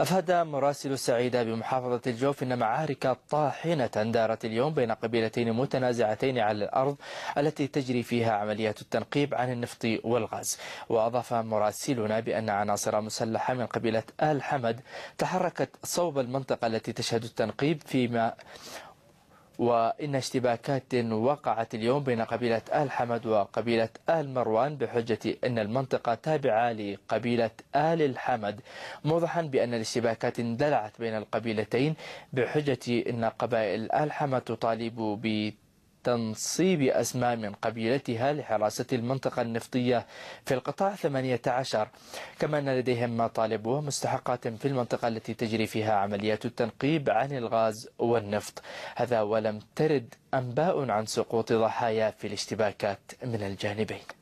أفاد مراسل سعيدة بمحافظة الجوف أن معارك طاحنة دارت اليوم بين قبيلتين متنازعتين على الأرض التي تجري فيها عمليات التنقيب عن النفط والغاز وأضاف مراسلنا بأن عناصر مسلحة من قبيلة آل حمد تحركت صوب المنطقة التي تشهد التنقيب فيما وإن اشتباكات وقعت اليوم بين قبيلة آل حمد وقبيلة آل مروان بحجة أن المنطقة تابعة لقبيلة آل الحمد موضحا بأن الاشتباكات اندلعت بين القبيلتين بحجة أن قبائل آل حمد تطالب بتحرير تنصيب أسماء من قبيلتها لحراسة المنطقة النفطية في القطاع 18 كما أن لديهم مطالب ومستحقات في المنطقة التي تجري فيها عمليات التنقيب عن الغاز والنفط هذا ولم ترد أنباء عن سقوط ضحايا في الاشتباكات من الجانبين